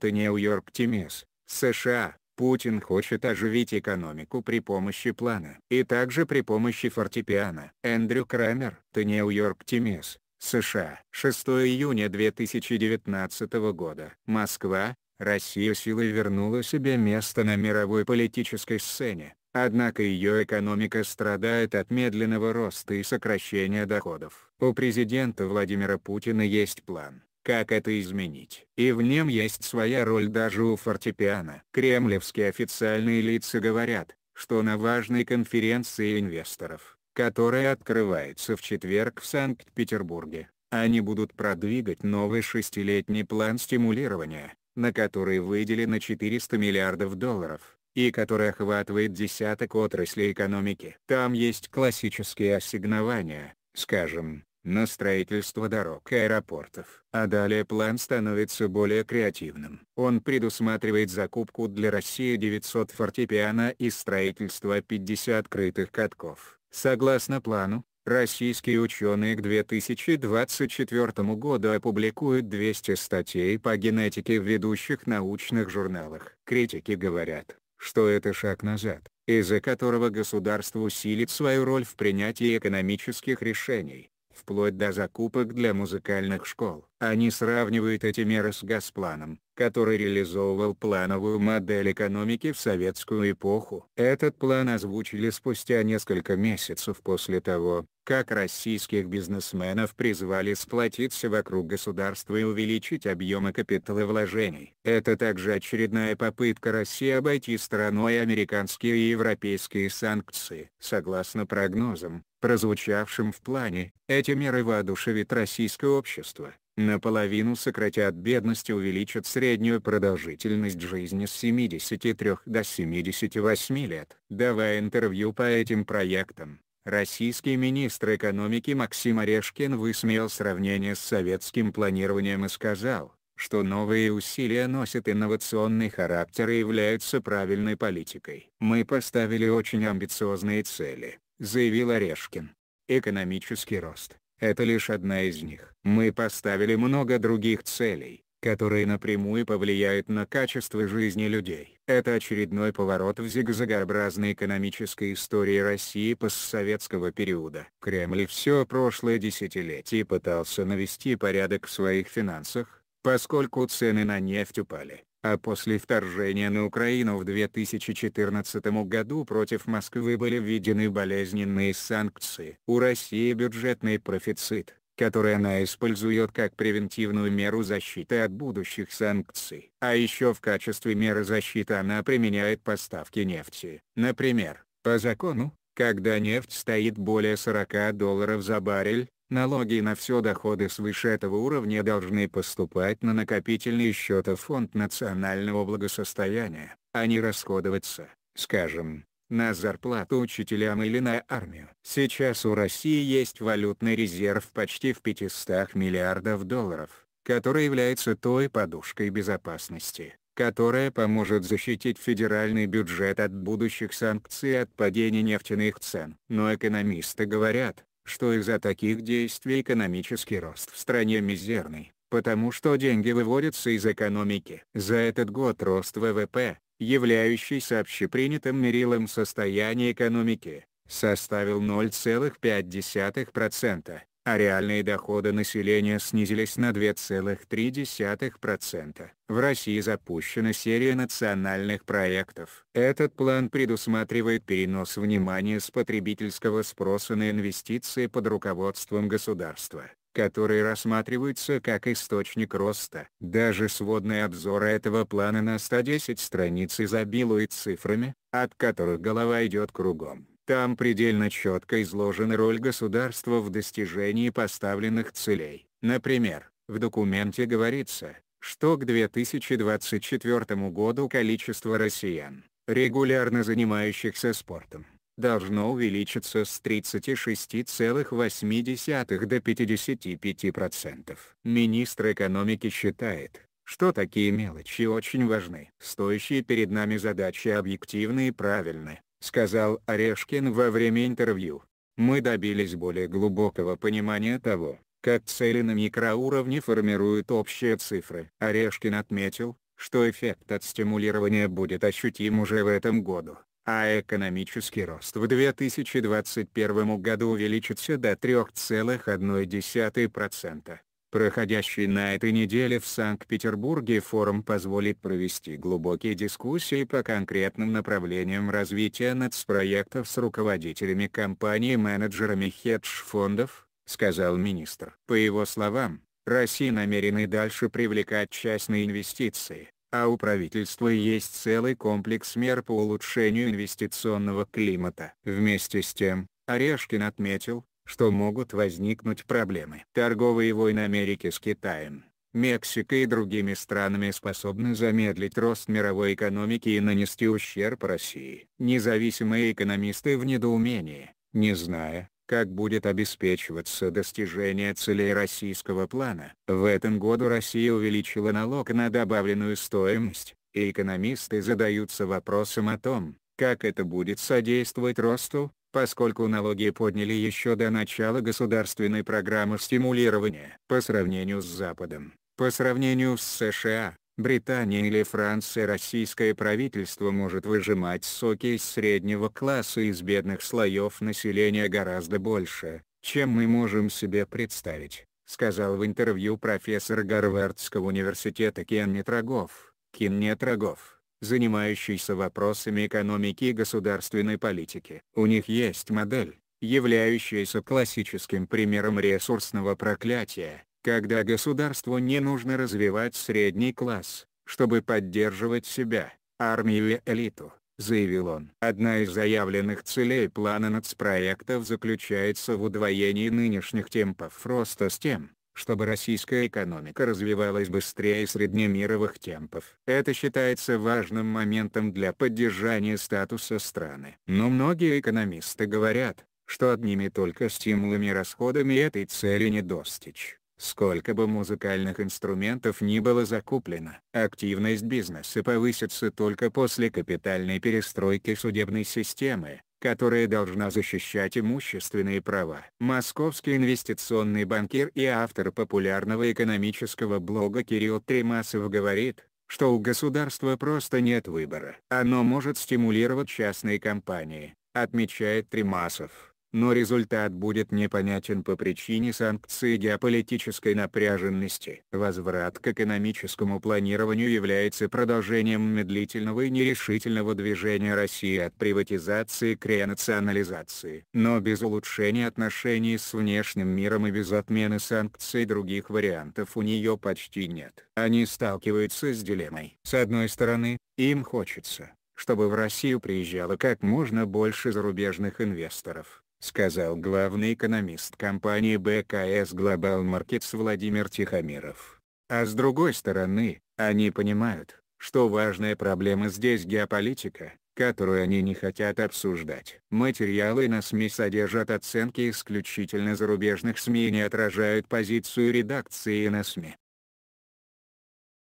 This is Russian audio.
The New York Times, США, Путин хочет оживить экономику при помощи плана и также при помощи фортепиано. Эндрю Крамер, The New York Times, США. 6 июня 2019 года. Москва, Россия силой вернула себе место на мировой политической сцене. Однако ее экономика страдает от медленного роста и сокращения доходов. У президента Владимира Путина есть план как это изменить. И в нем есть своя роль даже у фортепиано. Кремлевские официальные лица говорят, что на важной конференции инвесторов, которая открывается в четверг в Санкт-Петербурге, они будут продвигать новый шестилетний план стимулирования, на который выделено 400 миллиардов долларов, и который охватывает десяток отраслей экономики. Там есть классические ассигнования, скажем, на строительство дорог и аэропортов. А далее план становится более креативным. Он предусматривает закупку для России 900 фортепиано и строительство 50 крытых катков. Согласно плану, Российские ученые к 2024 году опубликуют 200 статей по генетике в ведущих научных журналах. Критики говорят, что это шаг назад, из-за которого государство усилит свою роль в принятии экономических решений вплоть до закупок для музыкальных школ. Они сравнивают эти меры с Газпланом, который реализовывал плановую модель экономики в советскую эпоху. Этот план озвучили спустя несколько месяцев после того, как российских бизнесменов призвали сплотиться вокруг государства и увеличить объемы капитала вложений. Это также очередная попытка России обойти стороной американские и европейские санкции. Согласно прогнозам, прозвучавшим в плане, эти меры воодушевит российское общество, наполовину сократят бедность и увеличат среднюю продолжительность жизни с 73 до 78 лет. Давая интервью по этим проектам, российский министр экономики Максим Орешкин высмеял сравнение с советским планированием и сказал, что новые усилия носят инновационный характер и являются правильной политикой. «Мы поставили очень амбициозные цели», — заявил Орешкин. Экономический рост это лишь одна из них. Мы поставили много других целей, которые напрямую повлияют на качество жизни людей. Это очередной поворот в зигзагообразной экономической истории России постсоветского периода. Кремль все прошлое десятилетие пытался навести порядок в своих финансах, поскольку цены на нефть упали а после вторжения на Украину в 2014 году против Москвы были введены болезненные санкции. У России бюджетный профицит, который она использует как превентивную меру защиты от будущих санкций. А еще в качестве меры защиты она применяет поставки нефти. Например, по закону, когда нефть стоит более 40 долларов за баррель, Налоги на все доходы свыше этого уровня должны поступать на накопительный счет Фонд национального благосостояния, а не расходоваться, скажем, на зарплату учителям или на армию. Сейчас у России есть валютный резерв почти в 500 миллиардов долларов, который является той подушкой безопасности, которая поможет защитить федеральный бюджет от будущих санкций и от падения нефтяных цен. Но экономисты говорят, что из-за таких действий экономический рост в стране мизерный, потому что деньги выводятся из экономики. За этот год рост ВВП, являющийся общепринятым мерилом состояния экономики, составил 0,5% а реальные доходы населения снизились на 2,3%. В России запущена серия национальных проектов. Этот план предусматривает перенос внимания с потребительского спроса на инвестиции под руководством государства которые рассматриваются как источник роста. Даже сводный обзор этого плана на 110 страниц изобилует цифрами, от которых голова идет кругом. Там предельно четко изложена роль государства в достижении поставленных целей. Например, в документе говорится, что к 2024 году количество россиян, регулярно занимающихся спортом, должно увеличиться с 36,8 до 55%. Министр экономики считает, что такие мелочи очень важны. Стоящие перед нами задачи объективны и правильны сказал Орешкин во время интервью. Мы добились более глубокого понимания того, как цели на микроуровне формируют общие цифры. Орешкин отметил, что эффект от стимулирования будет ощутим уже в этом году, а экономический рост в 2021 году увеличится до 3,1%. Проходящий на этой неделе в Санкт-Петербурге форум позволит провести глубокие дискуссии по конкретным направлениям развития нацпроектов с руководителями компаний и менеджерами хедж-фондов, сказал министр. По его словам, Россия намерена и дальше привлекать частные инвестиции, а у правительства есть целый комплекс мер по улучшению инвестиционного климата. Вместе с тем, Орешкин отметил, что могут возникнуть проблемы. Торговые войны Америки с Китаем, Мексикой и другими странами способны замедлить рост мировой экономики и нанести ущерб России. Независимые экономисты в недоумении, не зная, как будет обеспечиваться достижение целей российского плана. В этом году Россия увеличила налог на добавленную стоимость, и экономисты задаются вопросом о том, как это будет содействовать росту, поскольку налоги подняли еще до начала государственной программы стимулирования. По сравнению с Западом, по сравнению с США, Британия или Франция российское правительство может выжимать соки из среднего класса и из бедных слоев населения гораздо больше, чем мы можем себе представить, сказал в интервью профессор Гарвардского университета Кеннет Рогов. Кеннет Рогов занимающийся вопросами экономики и государственной политики. У них есть модель, являющаяся классическим примером ресурсного проклятия, когда государству не нужно развивать средний класс, чтобы поддерживать себя, армию или элиту, заявил он. Одна из заявленных целей плана нацпроектов заключается в удвоении нынешних темпов роста с тем, чтобы российская экономика развивалась быстрее среднемировых темпов. Это считается важным моментом для поддержания статуса страны. Но многие экономисты говорят, что одними только стимулами и расходами этой цели не достичь. Сколько бы музыкальных инструментов ни было закуплено, активность бизнеса повысится только после капитальной перестройки судебной системы, которая должна защищать имущественные права. Московский инвестиционный банкир и автор популярного экономического блога Кирилл Тримасов говорит, что у государства просто нет выбора. Оно может стимулировать частные компании, отмечает Тримасов но результат будет непонятен по причине санкций геополитической напряженности. Возврат к экономическому планированию является продолжением медлительного и нерешительного движения России от приватизации к ренационализации. Но без улучшения отношений с внешним миром и без отмены санкций других вариантов у нее почти нет. Они сталкиваются с дилеммой. С одной стороны, им хочется чтобы в Россию приезжало как можно больше зарубежных инвесторов сказал главный экономист компании БКС Global Markets Владимир Тихомиров. А с другой стороны, они понимают, что важная проблема здесь геополитика, которую они не хотят обсуждать. Материалы на СМИ содержат оценки исключительно зарубежных СМИ и не отражают позицию редакции на СМИ.